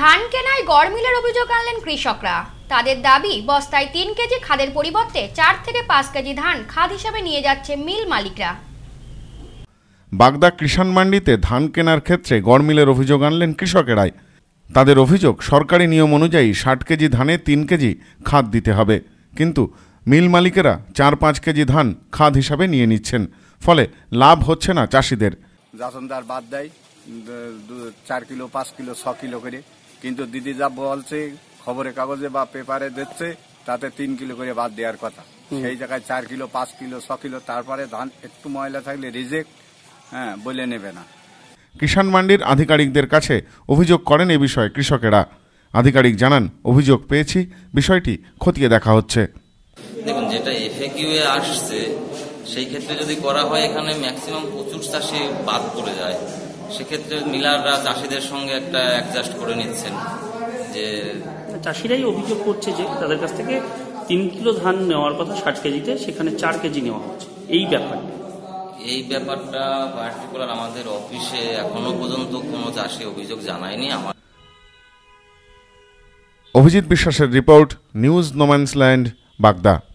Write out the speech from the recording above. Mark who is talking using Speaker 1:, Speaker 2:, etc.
Speaker 1: ধান কেনায় গড়মিলের অভিযোগ আনলেন কৃষকরা তাদের দাবি বস্তায় তিন কেজি খাদের পরিবর্তে চার থেকে পাঁচ কেজি ধান খাদ হিসাবে নিয়ে যাচ্ছে মিল মালিকরা
Speaker 2: বাগদা কৃষাণ মান্ডিতে ধান কেনার ক্ষেত্রে গড়মিলের অভিযোগ আনলেন কৃষকেরাই তাদের অভিযোগ সরকারি নিয়ম অনুযায়ী ষাট কেজি ধানে তিন কেজি খাদ দিতে হবে কিন্তু মিল মালিকেরা চার পাঁচ কেজি ধান খাদ হিসাবে নিয়ে নিচ্ছেন ফলে লাভ হচ্ছে না চাষিদের
Speaker 3: বাদ দেয় চার কিলো পাঁচ কিলো ছ কিলো করে কিন্তু দিদি যা বলছে খবরের কাগজে বা পেপারে দিচ্ছে তাতে তিন কিলো করে বাদ দেওয়ার কথা সেই জায়গায় চার কিলো পাঁচ কিলো ছ কিলো তারপরে ধান একটু ময়লা থাকলে রিজেক্ট হ্যাঁ বলে নেবে না
Speaker 2: কিষাণ মান্ডির আধিকারিকদের কাছে অভিযোগ করেন এ বিষয়ে কৃষকেরা আধিকারিক জানান অভিযোগ পেয়েছি বিষয়টি খতিয়ে দেখা হচ্ছে
Speaker 4: দেখুন যেটা এফএকিউ এ আসছে সেই ক্ষেত্রে যদি করা হয় এখানে ম্যাক্সিমাম প্রচুর চাষি বাদ পড়ে যায় সেক্ষেত্রে মিলাররা চাষিদের সঙ্গে একটা অ্যাডজাস্ট
Speaker 1: করে নিচ্ছেন যে চাষিরাই অভিযোগ করছে যে তাদের কাছ থেকে তিন কিলো ধান নেওয়ার কথা ষাট কেজিতে সেখানে চার কেজি নেওয়া হচ্ছে এই ব্যাপারটা এই
Speaker 4: ব্যাপারটা পার্টিকুলার আমাদের অফিসে এখনো পর্যন্ত কোনো চাষি অভিযোগ জানায়নি আমার
Speaker 2: অভিজিৎ বিশ্বাসের রিপোর্ট নিউজ নোম্যান্সল্যান্ড ল্যান্ড বাগদা